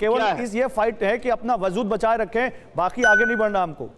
केवल इस ये फाइट है कि अपना वजूद बचाए रखें बाकी आगे नहीं बढ़ना हमको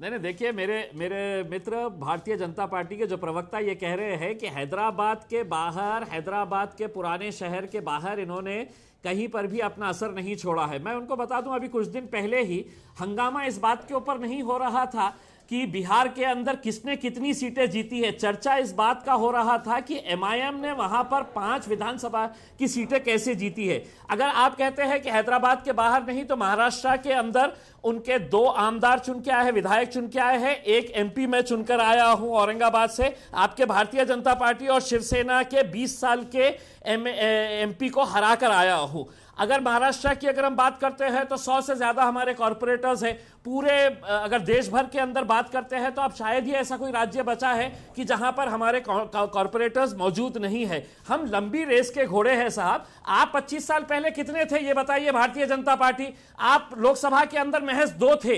नहीं नहीं देखिए मेरे मेरे मित्र भारतीय जनता पार्टी के जो प्रवक्ता ये कह रहे हैं कि हैदराबाद के बाहर हैदराबाद के पुराने शहर के बाहर इन्होंने कहीं पर भी अपना असर नहीं छोड़ा है मैं उनको बता दूं अभी कुछ दिन पहले ही हंगामा इस बात के ऊपर नहीं हो रहा था कि बिहार के अंदर किसने कितनी सीटें जीती है चर्चा इस बात का हो रहा था कि एम ने वहां पर पांच विधानसभा की सीटें कैसे जीती है अगर आप कहते हैं कि हैदराबाद के बाहर नहीं तो महाराष्ट्र के अंदर उनके दो आमदार चुन के आए हैं विधायक चुन के आए हैं एक एमपी मैं चुनकर आया हूं औरंगाबाद से आपके भारतीय जनता पार्टी और शिवसेना के 20 साल के एमपी को कर आया हूं अगर महाराष्ट्र की अगर हम बात करते हैं तो सौ से ज़्यादा हमारे कॉरपोरेटर्स हैं पूरे अगर देश भर के अंदर बात करते हैं तो अब शायद ही ऐसा कोई राज्य बचा है कि जहां पर हमारे कॉरपोरेटर्स मौजूद नहीं है हम लंबी रेस के घोड़े हैं साहब आप 25 साल पहले कितने थे ये बताइए भारतीय जनता पार्टी आप लोकसभा के अंदर महज दो थे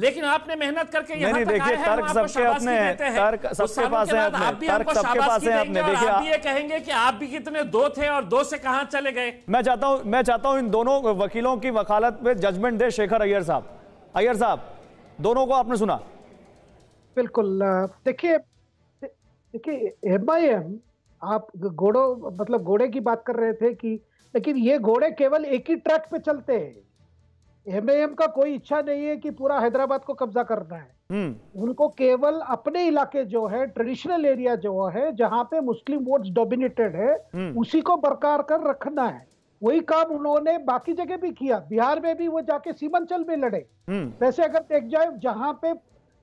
लेकिन आपने मेहनत करके नहीं, नहीं देखिए तर्क सबके अपने तर्क सबके पास है अपने तर्क सबके पास है अपने देखिए आप ये कहेंगे कि आप भी कितने दो थे और दो से कहां चले गए मैं चाहता हूं मैं चाहता हूं इन दोनों वकीलों की वकालत पे जजमेंट दे शेखर अय्यर साहब अय्यर साहब दोनों को आपने सुना बिल्कुल देखिए देखिए एमआईएम आप घोड़ो मतलब घोड़े की बात कर रहे थे कि लेकिन ये घोड़े केवल एक ही ट्रैक पे चलते हैं एमएएम का कोई इच्छा नहीं है कि पूरा हैदराबाद को कब्जा करना है हम्म। उनको केवल अपने इलाके जो है ट्रेडिशनल एरिया जो है जहाँ पे मुस्लिम वोट्स डोमिनेटेड है हम्म। उसी को बरकरार कर रखना है वही काम उन्होंने बाकी जगह भी किया बिहार में भी वो जाके सीमांचल में लड़े हम्म। वैसे अगर देख जाए जहाँ पे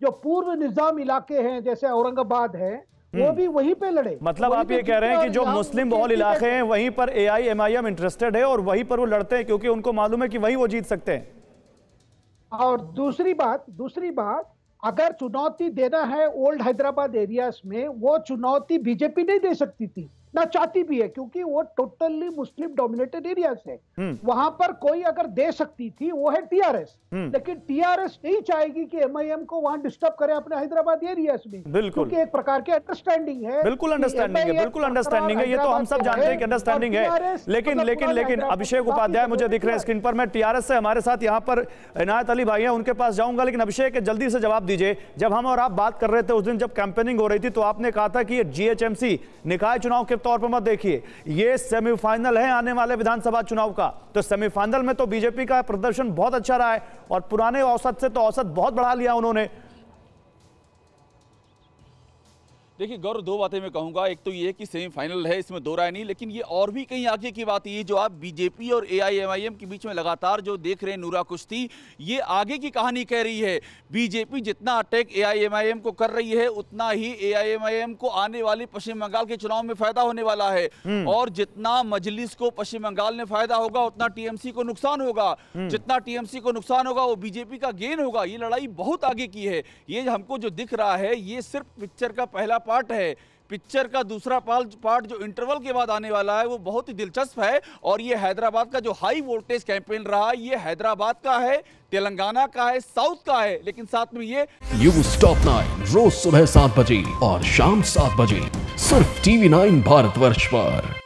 जो पूर्व निजाम इलाके हैं जैसे औरंगाबाद है वो हम्म। भी वहीं पे लड़े मतलब आप ये कह रहे हैं कि जो मुस्लिम बहुल इलाके हैं वहीं पर A I M I M interested है और वहीं पर वो लड़ते हैं क्योंकि उनको मालूम है कि वहीं वो जीत सकते हैं और दूसरी बात दूसरी बात अगर चुनौती देना है ओल्ड हैदराबाद एरिया में वो चुनौती बीजेपी नहीं दे सकती थी ना चाहती भी है क्योंकि वो टोटली मुस्लिम डोमिनेटेड एरिया है वहां पर कोई अगर दे सकती थी वो है टीआरएस हम्म। लेकिन टीआरएस नहीं चाहेगी कि एमआईएम को वहां डिस्टर्ब करे अपने हैदराबाद एरिया में बिल्कुल एक प्रकार के अंडरस्टैंडिंग है बिल्कुल अंडरस्टैंडिंग है बिल्कुल अंडरस्टैंडिंग है ये तो हम सब जानते हैं कि अंडरस्टैंडिंग है मतलब लेकिन लेकिन लेकिन अभिषेक उपाध्याय मुझे दिख रहे हैं स्क्रीन पर मैं टीआरएस से हमारे साथ यहाँ पर इनायत अली भाई है उनके पास जाऊंगा लेकिन अभिषेक जल्दी से जवाब दीजिए जब हम और आप बात कर रहे थे उस दिन जब कैंपेनिंग हो रही थी तो आपने कहा था कि जीएचएमसी निकाय चुनाव के तौर पर मत देखिए ये सेमीफाइनल है आने वाले विधानसभा चुनाव का तो सेमीफाइनल में तो बीजेपी का प्रदर्शन बहुत अच्छा रहा है और पुराने औसत से तो औसत बहुत बढ़ा लिया उन्होंने देखिए गौरव दो बातें मैं कहूंगा एक तो ये कि सेमीफाइनल है इसमें दो राय नहीं लेकिन ये और भी कहीं आगे की बात ये जो आप बीजेपी और एआईएमआईएम के बीच में लगातार जो देख रहे हैं नूरा कुश्ती ये आगे की कहानी कह रही है बीजेपी जितना अटैक एआईएमआईएम को कर रही है उतना ही एआईएमआईएम को आने वाले पश्चिम बंगाल के चुनाव में फायदा होने वाला है हम्म। और जितना मजलिस को पश्चिम बंगाल में फायदा होगा उतना टीएमसी को नुकसान होगा हम्म। जितना टीएमसी को नुकसान होगा वो बीजेपी का गेन होगा ये लड़ाई बहुत आगे की है ये हमको जो दिख रहा है ये सिर्फ पिक्चर का पहला पार्ट है पिक्चर का दूसरा पार्ट जो इंटरवल के बाद आने वाला है वो बहुत ही दिलचस्प है और ये हैदराबाद का जो हाई वोल्टेज कैंपेन रहा ये हैदराबाद का है तेलंगाना का है साउथ का है लेकिन साथ में ये यू स्टॉप नाइन रोज सुबह सात बजे और शाम सात बजे सिर्फ टीवी नाइन भारत वर्ष पर